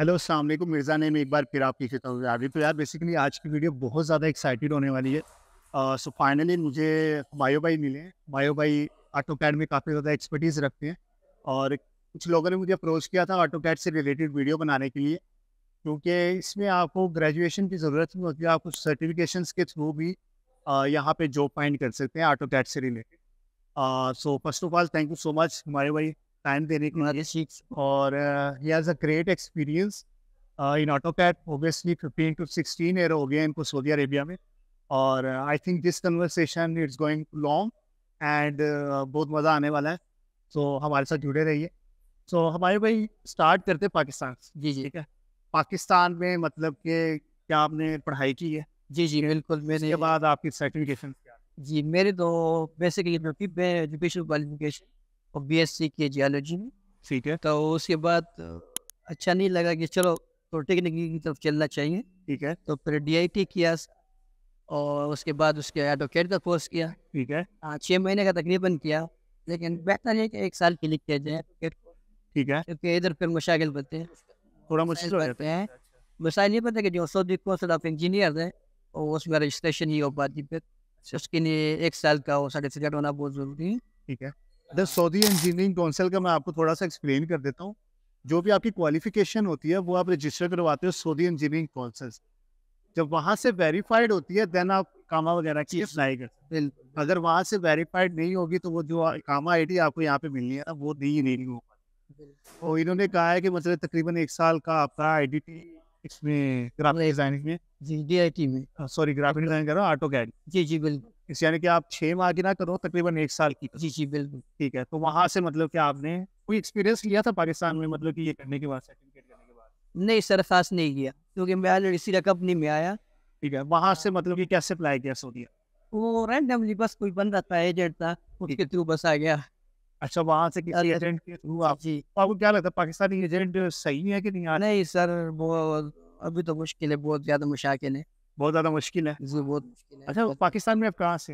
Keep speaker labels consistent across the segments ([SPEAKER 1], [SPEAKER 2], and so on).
[SPEAKER 1] Hello अलैक्म Mirza ने मैं एक बार फिर आपकी खिदत आ यार तो यार बेसिकली आज की वीडियो बहुत ज़्यादा एक्साइटेड होने वाली है सो uh, फाइनली so मुझे बायो भाई मिले बायो भाई ऑटो कैड में काफ़ी ज़्यादा एक्सपर्टीज़ रखते हैं और कुछ लोगों ने मुझे अप्रोच किया था ऑटो कैड से रिलेटेड वीडियो बनाने के लिए क्योंकि इसमें आपको ग्रेजुएशन की ज़रूरत नहीं होती है आप कुछ सर्टिफिकेशन के थ्रू भी uh, यहाँ पर जॉब फाइंड कर सकते हैं ऑटो कैड से related so first of all thank you so much हमारे भाई टाइम देने के लिए और he has a great experience in AutoCAD obviously fifteen to sixteen year हो गया इनको सऊदी अरेबिया में और I think this conversation it's going long and बहुत मज़ा आने वाला है सो so, हमारे साथ जुड़े रहिए सो so, हमारे भाई स्टार्ट करते हैं पाकिस्तान जी जी क्या पाकिस्तान में मतलब के क्या आपने पढ़ाई की है जी जी बिल्कुल मैंने इसके बाद आपकी सर्टिफिकेशन जी मेरे तो बेसिकली एजुकेशन क्वालिफिकेशन और बी एस सी किया जियालॉजी में ठीक है तो उसके बाद अच्छा नहीं लगा कि चलो प्रोटेक्निकी की तरफ चलना चाहिए ठीक है तो फिर डी आई टी किया और उसके बाद उसके एडवोकेट का कोर्स किया ठीक है हाँ छः महीने का तकरीबन किया लेकिन बेहतर है कि एक साल के लिए किया जाए ठीक है क्योंकि इधर फिर मुशागिल बनते हैं थोड़ा मुश्किल हो जाते हैं मिसाइल ये पता कि जो सऊदी कौंसल ऑफ इंजीनियर है और उसमें रजिस्ट्रेशन ही हो पाती फिर उसके लिए एक साल का वो सर्टिफिकेट होना बहुत ज़रूरी है ठीक है द सऊदी इंजीनियरिंग काउंसिल का मैं आपको थोड़ा सा एक्सप्लेन कर देता हूँ जो भी आपकी क्वालिफिकेशन होती है वो आप रजिस्टर करवाते हो सऊदी इंजीनियरिंग काउंसिल जब वहाँ से वेरीफाइड होती है देन आप कामा वगैरह की अप्लाई कर अगर वहाँ से वेरीफाइड नहीं होगी तो वो जो कामा आईडी आपको यहाँ पे मिलनी है ना वो नहीं नहीं हो पाती तो इन्होंने कहा है कि मतलब तकरीबन एक साल का आपका टी इसमें ग्राफिक डिजाइनिंग में जी डी आई टी में सॉरी ग्राफिक डिजाइन कर रहा हूँ ऑटो कैड जी जी बिल्कुल इस यानी कि आप छः माह की ना करो तकरीबन एक साल की जी जी बिल्कुल ठीक है तो वहाँ से मतलब कि आपने कोई एक्सपीरियंस लिया था पाकिस्तान में मतलब कि ये करने के बाद नहीं सर खास नहीं किया क्योंकि मैं ऑलरेडी सीधा कंपनी में आया ठीक है वहाँ से मतलब कि कैसे अप्लाई किया सो वो रैंडमली बस कोई बंदा था एजेंट था उसके थ्रू बस आ गया अच्छा वहां से किसी एजेंट के थ्रू आप जी तो आपको क्या लगता है पाकिस्तानी एजेंट सही है कि नहीं आ नहीं सर वो अभी तो मुश्किल है बहुत ज्यादा मुशाकिल है बहुत ज्यादा मुश्किल है जी बहुत मुश्किल है अच्छा पाकिस्तान में आप कहाँ से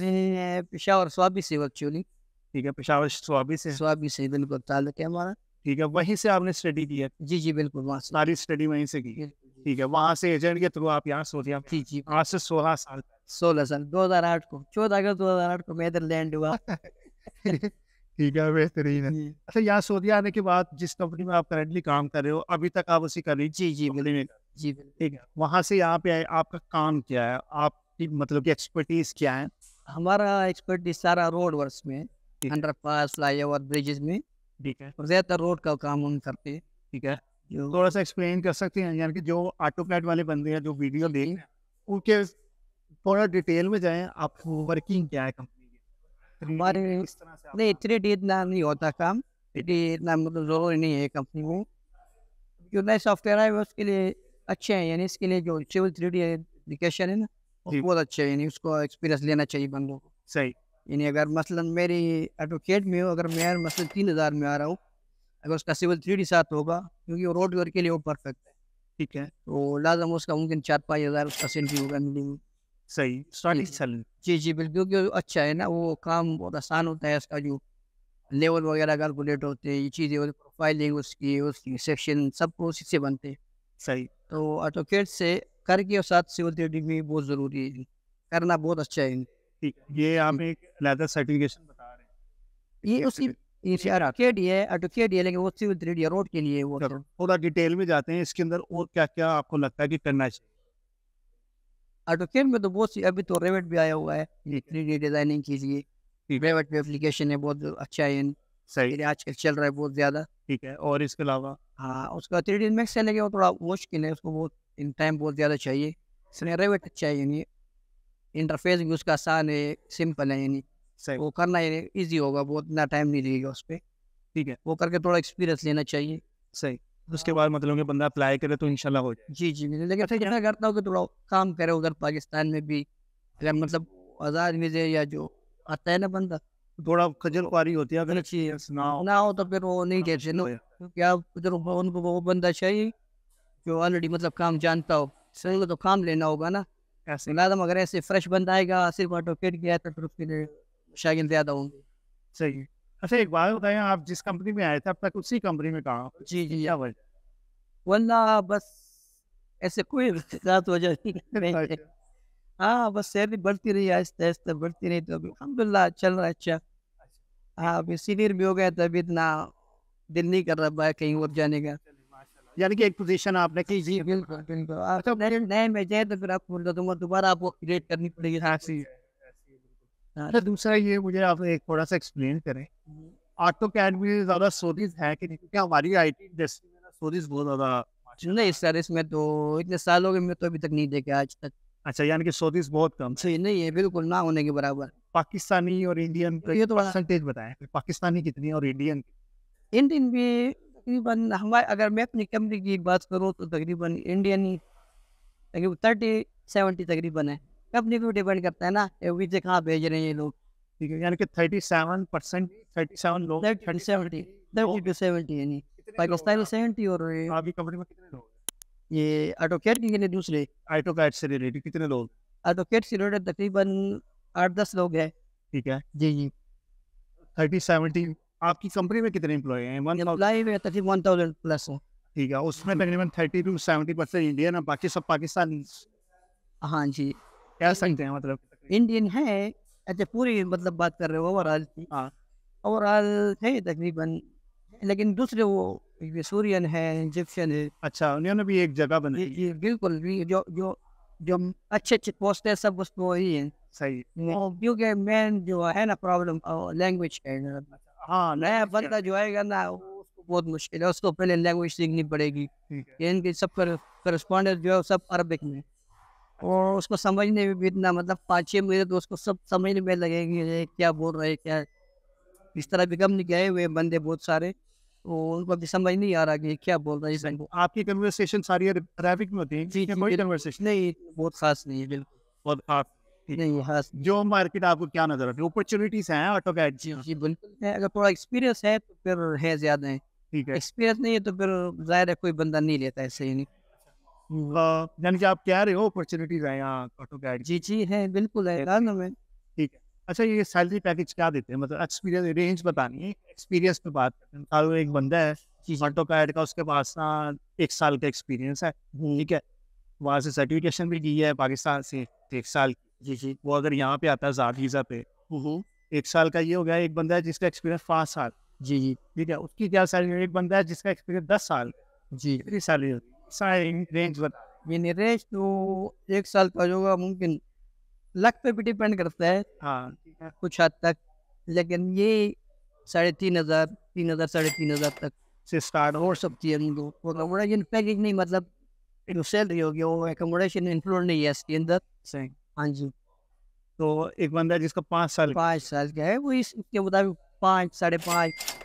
[SPEAKER 1] हैं पेशावर स्वाबी से एक्चुअली ठीक है पेशावर स्वाबी से स्वाबी से बिल्कुल ताल्लुक है हमारा ठीक है वहीं से आपने स्टडी की है जी जी बिल्कुल वहाँ सारी स्टडी वहीं से की ठीक है वहाँ से एजेंट के थ्रू आप यहाँ सोचिए आप जी जी आज से सोलह साल सोलह साल दो हजार आठ को चौदह अगस्त दो हजार आठ को मैं इधर लैंड हुआ ठीक है बेहतरीन है अच्छा यहाँ सऊदिया आने के बाद जिस कंपनी में आप करेंटली काम कर रहे हो अभी तक आप उसी कर रही जी जी में जी ठीक है वहाँ से यहाँ पे आए आपका काम क्या है आपकी मतलब की एक्सपर्टीज क्या है हमारा एक्सपर्टीज सारा रोड वर्क में underpass flyover bridges में ठीक है और ज्यादातर रोड का काम हम करते हैं ठीक है थोड़ा सा एक्सप्लेन कर सकते हैं यानी कि जो ऑटो कैट वाले बंदे हैं जो वीडियो देख उनके थोड़ा डिटेल में जाए आप वर्किंग क्या है कंपनी हमारे नहीं इतने डेट इतना नहीं होता काम इतना मतलब ज़रूरी नहीं है कंपनी को जो नए सॉफ्टवेयर है उसके लिए अच्छे हैं यानी इसके लिए जो सिविल थ्री डी एप्लीकेशन है ना बहुत अच्छे यानी उसको एक्सपीरियंस लेना चाहिए बंदों को सही यानी अगर मसलन मेरी एडवोकेट में हो अगर मैं मसलन तीन हज़ार में आ रहा हूँ अगर उसका सिविल थ्री डी साथ होगा क्योंकि वो रोड वर्क के लिए वो परफेक्ट है ठीक है तो लाजम उसका मुमकिन चार पाँच हज़ार उसका सेंट्री होगा मिलेगी सही स्टार्टिंग सैलरी जी जी बिल्कुल क्योंकि अच्छा है ना वो काम बहुत आसान होता है उसका जो लेवल वगैरह कैलकुलेट होते हैं ये चीज़ें होती प्रोफाइलिंग उसकी उसकी सेक्शन सब कुछ इससे बनते हैं सही तो ऑटोकेट से करके और साथ सिविल ट्रेडिंग भी बहुत ज़रूरी है करना बहुत अच्छा है ठीक ये आप एक लेदर सर्टिफिकेशन बता रहे हैं ये उसकी ऑटोकेट ही है ऑटोकेट ही है लेकिन वो रोड के लिए वो अच्छा थोड़ा डिटेल में जाते हैं इसके अंदर और क्या क्या आपको लगता है कि करना चाहिए ऑटोकेड में तो बहुत मतलब सी अभी तो रेवेट भी आया हुआ है थ्री डी डिजाइनिंग कीजिए रेवेट पे एप्लीकेशन है बहुत अच्छा है सही आजकल चल रहा है बहुत ज्यादा ठीक है और इसके अलावा हाँ उसका थ्री डी मैक्स चले गया थोड़ा मुश्किल है उसको बहुत इन टाइम बहुत ज्यादा चाहिए इसलिए रेवेट अच्छा है यानी इंटरफेस भी उसका आसान है सिंपल है यानी सही वो करना ईजी होगा बहुत इतना टाइम नहीं लगेगा उस पर ठीक है वो करके थोड़ा एक्सपीरियंस लेना चाहिए सही उसके हाँ। बाद मतलब कि बंदा अप्लाई करे तो इंशाल्लाह हो जाए जी जी लेकिन फिर जैसा अच्छा। करता हूँ कि थोड़ा काम करे उधर पाकिस्तान में भी अगर मतलब आज़ाद वीज़े या जो आता है ना बंदा थोड़ा खजल खुआरी होती है अगर अच्छी ना हो ना हो तो फिर वो नहीं हाँ। कहते ना क्या उधर उनको वो बंदा चाहिए जो ऑलरेडी मतलब काम जानता हो सही तो काम लेना होगा ना ऐसे लादम अगर ऐसे फ्रेश बंदा आएगा सिर्फ ऑटो फिर गया तो फिर उसके लिए शागिल ज़्यादा होंगे सही अच्छा एक बात बताएं आप जिस कंपनी में आए थे अब तक उसी कंपनी में कहा जी जी या वजह वरना बस ऐसे कोई रिश्तेदार वजह नहीं अच्छा। हाँ बस सैलरी बढ़ती रही आहिस्ते तो आहिस्ते तो बढ़ती रही तो अलहमदिल्ला चल रहा है अच्छा।, अच्छा हाँ अभी सीनियर भी हो गया तो अभी इतना दिल नहीं कर रहा भाई कहीं और जाने का यानी कि एक पोजीशन आपने की जी बिल्कुल बिल्कुल अच्छा, नए में जाए तो फिर आप तो दोबारा आपको अपग्रेड करनी पड़ेगी हाँ सी हाँ, अच्छा दूसरा ये मुझे आप एक थोड़ा सा एक्सप्लेन करें ऑटो कैड में ज्यादा सोरीज है कि नहीं क्या हमारी आई टी इंडस्ट्री बहुत ज्यादा नहीं सर इसमें तो इतने साल हो गए मैं तो अभी तक नहीं देखा आज तक अच्छा यानी कि सोरीज बहुत कम सही नहीं है बिल्कुल ना होने के बराबर पाकिस्तानी और इंडियन तो ये तो परसेंटेज बताएं पाकिस्तानी कितनी और इंडियन इंडियन भी तकरीबन हमारे अगर मैं अपनी कंपनी की बात करूँ तो तकरीबन इंडियन ही तकरीबन थर्टी सेवेंटी तकरीबन है कंपनी पर डिपेंड करता है ना वीजे कहाँ भेज रहे हैं ये लोग ठीक है यानी कि thirty seven percent thirty seven लोग थर्टी थर्टी यानी पाकिस्तान में सेवेंटी और आपकी कंपनी में कितने लोग ये ऑटोकेट के दूसरे कैट से रिलेटेड कितने लोग कैट से रिलेटेड तकरीबन आठ दस लोग हैं ठीक है जी जी थर्टी सेवेंटी आपकी कंपनी में कितने एम्प्लॉय हैं वन एम्प्लॉय में तकरीबन वन थाउजेंड प्लस हैं ठीक है उसमें तकरीबन thirty two seventy percent Indian और बाकी सब पाकिस्तानी हाँ जी कह सकते हैं मतलब इंडियन है अच्छा पूरी मतलब बात कर रहे हो ओवरऑल की हाँ ओवरऑल है तकरीबन लेकिन दूसरे वो सूर्यन सूरियन है इजिप्शियन है अच्छा उन्होंने भी एक जगह बनाई बिल्कुल भी जो जो जो अच्छे अच्छे पोस्ट है सब उसमें वही है सही क्योंकि मेन जो है ना प्रॉब्लम लैंग्वेज है हाँ नया बंदा जो है ना उसको बहुत मुश्किल है उसको पहले लैंग्वेज सीखनी पड़ेगी इनके सब कर, करस्पॉन्डेंट जो है सब अरबिक में और उसको समझने में भी इतना मतलब पाँच छः महीने तो उसको सब समझने में लगेंगे क्या बोल रहे क्या इस तरह भी कम गए हुए बंदे बहुत सारे वो उनको भी समझ नहीं आ रहा कि क्या बोल रहे हैं आपकी कन्वर्सेशन सारी अरेबिक में होती है जी, कोई कन्वर्सेशन नहीं बहुत खास नहीं है बिल्कुल बहुत आप नहीं खास जो मार्केट आपको क्या नजर आती है अपॉर्चुनिटीज हैं ऑटो कैट जी जी बिल्कुल अगर थोड़ा एक्सपीरियंस है तो फिर है ज्यादा है ठीक है एक्सपीरियंस नहीं है तो फिर जाहिर है कोई बंदा नहीं लेता ऐसे ही नहीं यानी कि आप कह रहे हो अपॉर्चुनिटीज है यहाँ ऑटो गाइड जी जी है बिल्कुल है ठीक है अच्छा ये सैलरी पैकेज क्या देते हैं मतलब एक्सपीरियंस रेंज बतानी है एक्सपीरियंस पे बात करते हैं एक बंदा है ऑटो गाइड का उसके पास ना एक साल का एक्सपीरियंस है हम्म। ठीक है वहाँ से सर्टिफिकेशन भी की है पाकिस्तान से एक साल जी जी वो अगर यहाँ पे आता है जार वीज़ा पे हम्म, हम्म। एक साल का ये हो गया एक बंदा है जिसका एक्सपीरियंस पाँच साल जी जी ठीक है उसकी क्या सैलरी एक बंदा है जिसका एक्सपीरियंस दस साल जी कितनी सैलरी है साइड रेंज बता ये निरेश तो एक साल का जो होगा मुमकिन लक पे भी डिपेंड करता है हाँ कुछ हद तक लेकिन ये साढ़े तीन हज़ार तीन हज़ार साढ़े तीन हज़ार तक से स्टार्ट हो सकती है उनको अकोमोडेशन पैकेज नहीं मतलब जो तो सैलरी होगी वो अकोमोडेशन इंक्लूड नहीं है इसके अंदर सही हाँ जी तो एक बंदा जिसका पाँच साल पाँच साल का है वो इसके मुताबिक पाँच साढ़े पाँच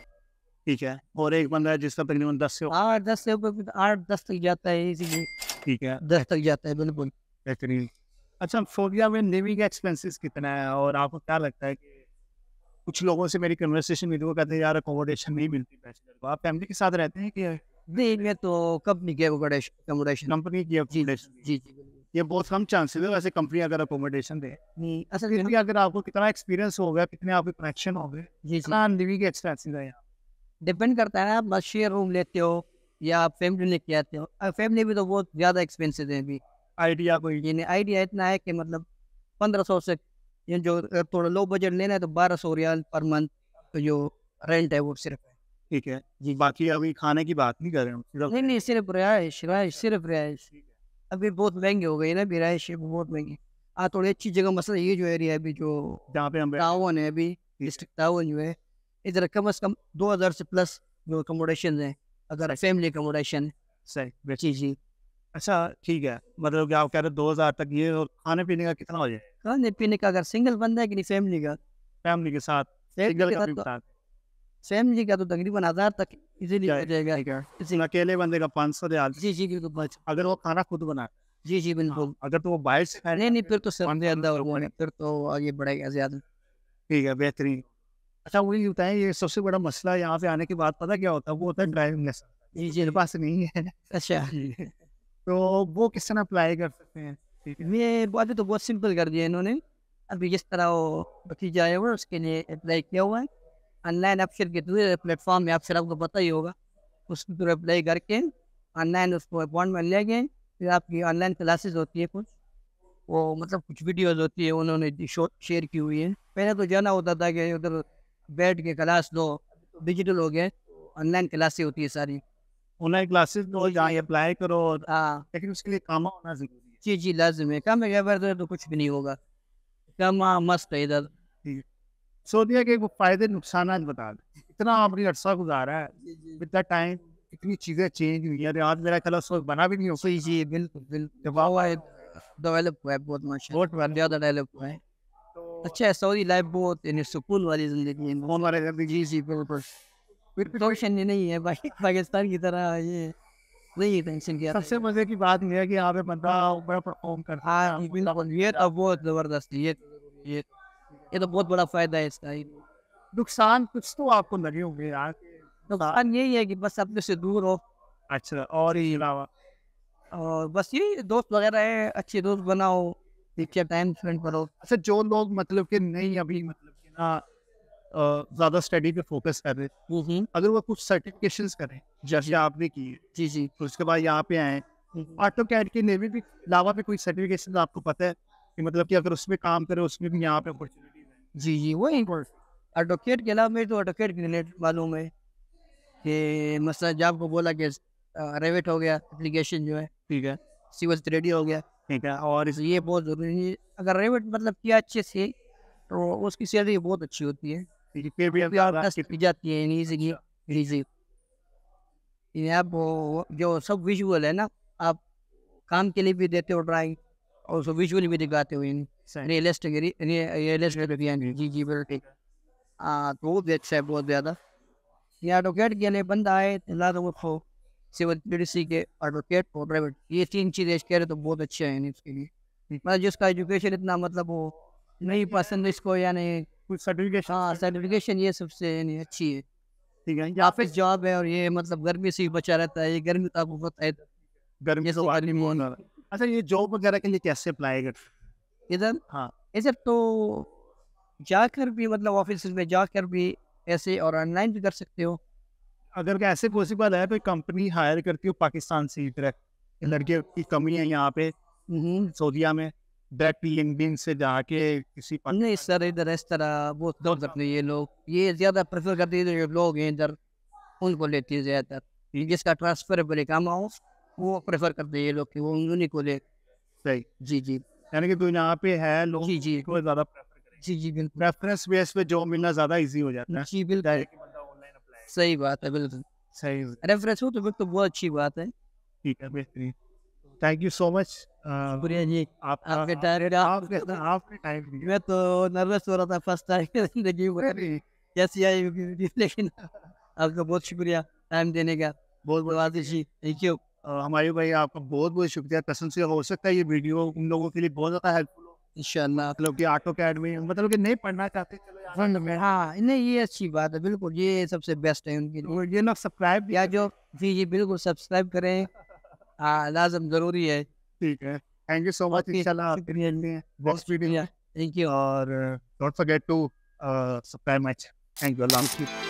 [SPEAKER 1] ठीक है और एक बंदा है जिसका तकरीबन दस से आठ हाँ, दस से ऊपर आठ दस तक जाता है इसीलिए ठीक है दस तक जाता है बिल्कुल बेहतरीन अच्छा फोबिया में नेवी का एक्सपेंसेस कितना है और आपको क्या लगता है कि कुछ लोगों से मेरी कन्वर्सेशन मिली वो कहते हैं यार अकोमोडेशन नहीं मिलती बैचलर को आप फैमिली के साथ रहते हैं कि नहीं मैं तो कंपनी की अकोमोडेशन कंपनी की जी जी ये बहुत कम चांसेस है वैसे कंपनी अगर अकोमोडेशन दे नहीं असल अगर आपको कितना एक्सपीरियंस हो गया कितने आपके कनेक्शन हो गए जी नेवी के एक्सपेंसेस है यहाँ डिपेंड करता है आप शेयर रूम लेते हो या आप फैमिली लेके आते हो फैमिली भी तो बहुत ज़्यादा एक्सपेंसिव है अभी आइडिया कोई यानी आइडिया इतना है कि मतलब पंद्रह सौ से जो थोड़ा लो बजट लेना है तो बारह सौ रियाल पर मंथ तो जो रेंट है वो सिर्फ है ठीक है जी बाकी अभी खाने की बात नहीं कर रहे हैं नहीं नहीं सिर्फ रिहायश रिहायश सिर्फ रिहायश अभी बहुत महंगे हो गए ना अभी रिहायश बहुत महंगी हाँ थोड़ी अच्छी जगह मसला ये जो एरिया अभी जो जहाँ पे हम टाउन है अभी डिस्ट्रिक्ट टाउन जो है इधर कम अज कम दो हज़ार से प्लस जो अकोमोडेशन है अगर फैमिली अकोमोडेशन सर जी जी अच्छा ठीक है मतलब आप कह रहे हो दो हज़ार तक ये और खाने पीने का कितना हो जाए खाने पीने का अगर सिंगल बंदा है कि नहीं फैमिली का फैमिली के साथ सिंगल का साथ फैमिली तो का तो तकरीबन हज़ार तक इजीली हो जाएगा अकेले बंदे का पाँच सौ रियाल जी जी बिल्कुल बच अगर वो खाना खुद बनाए जी जी बिल्कुल हाँ, अगर तो वो बाहर से नहीं नहीं फिर तो सर फिर तो आगे बढ़ेगा ज्यादा ठीक है बेहतरीन अच्छा वही है ये सबसे बड़ा मसला यहाँ पे आने के बाद पता क्या होता है वो होता है ड्राइविंग लाइसेंस मेरे पास नहीं है अच्छा तो वो किस तरह अप्लाई कर सकते हैं ये बात तो बहुत सिंपल कर दिया इन्होंने अभी जिस तरह वो भतीजा आया हुआ उसके लिए अप्लाई किया हुआ है ऑनलाइन ऑप्शन के थ्रू प्लेटफॉर्म में ऑप्शन आपको पता ही होगा उसके थ्रू अप्लाई करके ऑनलाइन उसको अपॉइंटमेंट ले गए फिर आपकी ऑनलाइन क्लासेस होती है कुछ वो मतलब कुछ वीडियोज़ होती है उन्होंने शेयर की हुई है पहले तो जाना होता था कि उधर बैठ के क्लास लो डिजिटल हो गए ऑनलाइन क्लासेस होती है सारी ऑनलाइन क्लासेस लो जहाँ अप्लाई करो हाँ। लेकिन उसके लिए काम होना जरूरी जी जी लाजम है काम है तो कुछ भी नहीं होगा कामा मस्त है इधर सऊदिया के फ़ायदे नुकसान बता दें इतना आपने अरसा गुजारा है इतना टाइम इतनी चीज़ें चेंज हुई हैं आज मेरा कल उस बना भी नहीं हो सही जी बिल्कुल बिल्कुल दबाव है डेवलप हुआ है बहुत माशा बहुत ज़्यादा डेवलप हुआ है अच्छा सॉरी लाइफ बहुत यानी सुकून वाली जिंदगी सुकून वाली जिंदगी पर बिल्कुल फिर टेंशन नहीं है भाई पाकिस्तान की तरह ये नहीं टेंशन किया सबसे मजे की बात ये है कि यहां पे बंदा बड़ा परफॉर्म कर रहा हाँ, है हाँ ये अब तो बहुत जबरदस्त ये ये ये तो बहुत बड़ा फायदा है इसका नुकसान कुछ तो आपको लगे होंगे यार नुकसान यही है कि बस अपने से दूर हो अच्छा और ये अलावा और बस यही दोस्त वगैरह है अच्छे दोस्त बनाओ देखिए टाइम स्पेंड करो अच्छा जो लोग मतलब कि नहीं अभी मतलब कि ना ज़्यादा स्टडी पे फोकस कर रहे हैं हम्म, हम्म। अगर वो कुछ सर्टिफिकेशंस करें जैसे आपने की जी जी तो उसके बाद यहाँ पे आए ऑटो हम्म, कैड के नेवी भी अलावा पे कोई सर्टिफिकेशन तो आपको पता है कि मतलब कि अगर उसमें काम करें उसमें भी यहाँ पे अपॉर्चुनिटीज जी जी वो एडवोकेट के अलावा मेरे तो एडवोकेट रिलेटेड मालूम है कि मसला जब को बोला कि रेवेट हो गया एप्लीकेशन जो है ठीक है सिवल रेडी हो गया ठीक है और ये बहुत ज़रूरी है अगर रेवेट मतलब किया अच्छे से तो उसकी सैलरी बहुत अच्छी होती है जाती है अच्छा। आप जो सब विजुअल है ना आप काम के लिए भी देते हो ड्राइंग और उसको विजुअल भी दिखाते हो रियलिस्टिक रियलिस्टिक जी जी बिल्कुल ठीक हाँ तो वो भी अच्छा है बहुत ज़्यादा या एडवोकेट के लिए बंदा आए तो लादा वो सिविल पी के एडवोकेट और प्राइवेट ये तीन चीज़ एज रहे तो बहुत अच्छे हैं इसके लिए मतलब जिसका एजुकेशन इतना मतलब वो नहीं पसंद इसको यानी कुछ सर्टिफिकेशन हाँ सर्टिफिकेशन ये सबसे यानी अच्छी है ठीक है यहाँ पे जॉब है और ये मतलब गर्मी से ही बचा रहता है ये गर्मी तो आपको पता है गर्मी से गर्मी होना अच्छा ये जॉब वगैरह के लिए कैसे अप्लाई कर इधर हाँ इधर तो जाकर भी मतलब ऑफिस में जाकर भी ऐसे और ऑनलाइन भी कर सकते हो अगर ऐसे पॉसिबल है कोई कंपनी हायर करती हो पाकिस्तान से डायरेक्ट लड़के की कमी है यहाँ पे हम्म। सऊदिया में डायरेक्ट लिंक्डइन से जाके किसी पर नहीं सर इधर इस तरह वो दौड़ तो सकते हाँ। ये लोग ये ज़्यादा प्रेफर करते हैं जो लोग हैं इधर उनको लेती है ज़्यादातर जिसका ट्रांसफरेबल काम हो वो प्रेफर करते हैं ये लोग कि वो उन्हीं को ले सही जी जी यानी कि जो यहाँ पे है लोग जी जी को ज़्यादा जी जी बिल्कुल प्रेफरेंस बेस पे जॉब मिलना ज़्यादा ईजी हो जाता है जी बिल्कुल सही बात है बिल्कुल सही रेफरेंस हो तो फिर तो बहुत अच्छी बात है ठीक है बेहतरीन थैंक यू सो मच शुक्रिया जी आप आपके टाइम आपके आपके टाइम मैं तो नर्वस हो रहा था फर्स्ट टाइम जिंदगी में कैसी आई लेकिन आपका बहुत शुक्रिया टाइम देने का बहुत बहुत तो आदिश जी थैंक यू हमारे भाई आपका बहुत बहुत शुक्रिया कसम से हो सकता है ये वीडियो उन लोगों के लिए बहुत ज़्यादा हेल्पफुल हो इंशाल्लाह मतलब कि ऑटो अकेडमी मतलब कि नहीं पढ़ना चाहते चलो फ्रंट तो में हाँ नहीं ये अच्छी बात है बिल्कुल ये सबसे बेस्ट है उनकी ये ना सब्सक्राइब या जो जी जी बिल्कुल सब्सक्राइब करें हाँ लाजम ज़रूरी है ठीक है थैंक यू सो मच इंशाल्लाह थैंक यू और don't forget to subscribe my channel thank you अल्लाह हाफिज़